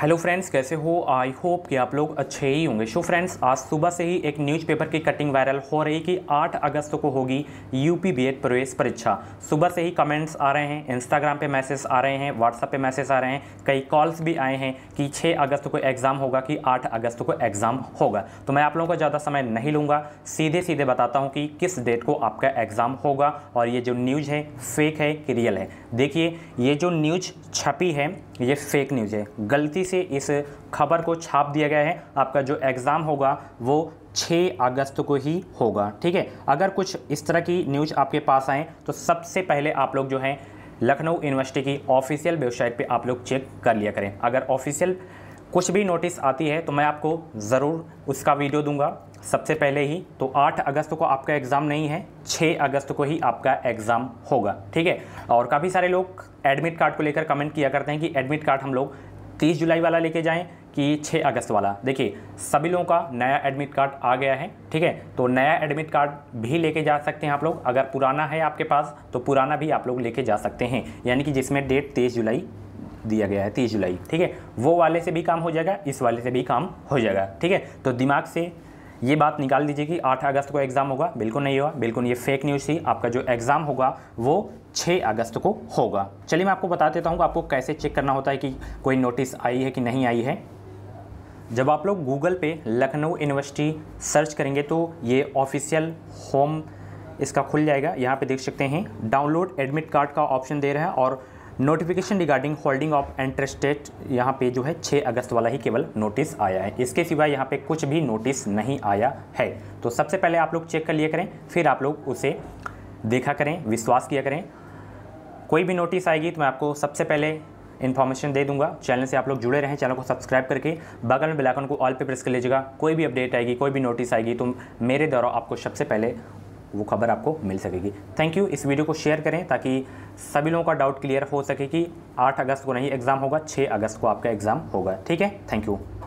hello friends कैसे हो I hope कि आप लोग अच्छे ही होंगे शो फ्रेंड्स आज सुबह से ही एक न्यूज़पेपर की कटिंग वायरल हो रही कि 8 अगस्त को होगी यूपी बीएड प्रवेश परीक्षा सुबह से ही कमेंट्स आ रहे हैं इंस्टाग्राम पे मैसेज आ रहे हैं व्हाट्सएप पे मैसेज आ रहे हैं कई कॉल्स भी आए हैं कि 6 अगस्त को एग्ज़ाम होगा कि आठ अगस्त को एग्ज़ाम होगा तो मैं आप लोगों का ज़्यादा समय नहीं लूँगा सीधे सीधे बताता हूँ कि किस डेट को आपका एग्ज़ाम होगा और ये जो न्यूज़ है फेक है कि रियल है देखिए ये जो न्यूज छपी है ये फेक न्यूज़ है गलती से इस खबर को छाप दिया गया है आपका जो एग्ज़ाम होगा वो 6 अगस्त को ही होगा ठीक है अगर कुछ इस तरह की न्यूज आपके पास आए तो सबसे पहले आप लोग जो हैं लखनऊ यूनिवर्सिटी की ऑफिशियल वेबसाइट पे आप लोग चेक कर लिया करें अगर ऑफिशियल कुछ भी नोटिस आती है तो मैं आपको ज़रूर उसका वीडियो दूंगा सबसे पहले ही तो 8 अगस्त को आपका एग्ज़ाम नहीं है 6 अगस्त को ही आपका एग्ज़ाम होगा ठीक है और काफ़ी सारे लोग एडमिट कार्ड को लेकर कमेंट किया करते हैं कि एडमिट कार्ड हम लोग तीस जुलाई वाला लेके जाएँ कि छः अगस्त वाला देखिए सभी लोगों का नया एडमिट कार्ड आ गया है ठीक है तो नया एडमिट कार्ड भी लेके जा सकते हैं आप लोग अगर पुराना है आपके पास तो पुराना भी आप लोग लेके जा सकते हैं यानी कि जिसमें डेट तेईस जुलाई दिया गया है तीस जुलाई ठीक है वो वाले से भी काम हो जाएगा इस वाले से भी काम हो जाएगा ठीक है तो दिमाग से ये बात निकाल दीजिए कि 8 अगस्त को एग्ज़ाम होगा बिल्कुल नहीं होगा बिल्कुल ये फेक न्यूज़ थी आपका जो एग्ज़ाम होगा वो 6 अगस्त को होगा चलिए मैं आपको बता देता हूँ आपको कैसे चेक करना होता है कि कोई नोटिस आई है कि नहीं आई है जब आप लोग गूगल पे लखनऊ यूनिवर्सिटी सर्च करेंगे तो ये ऑफिशियल होम इसका खुल जाएगा यहाँ पे देख सकते हैं डाउनलोड एडमिट कार्ड का ऑप्शन दे रहा है और notification regarding holding of interstate यहाँ पे जो है 6 अगस्त वाला ही केवल नोटिस आया है इसके सिवा यहाँ पे कुछ भी नोटिस नहीं आया है तो सबसे पहले आप लोग चेक कर लिया करें फिर आप लोग उसे देखा करें विश्वास किया करें कोई भी नोटिस आएगी तो मैं आपको सबसे पहले इन्फॉर्मेशन दे दूंगा चैनल से आप लोग जुड़े रहें चैनल को सब्सक्राइब करके बगल में बेलाइकन को ऑल पे प्रेस कर लीजिएगा कोई भी अपडेट आएगी कोई भी नोटिस आएगी तो मेरे द्वारा आपको सबसे पहले वो खबर आपको मिल सकेगी थैंक यू इस वीडियो को शेयर करें ताकि सभी लोगों का डाउट क्लियर हो सके कि आठ अगस्त को नहीं एग्ज़ाम होगा छः अगस्त को आपका एग्ज़ाम होगा ठीक है थैंक यू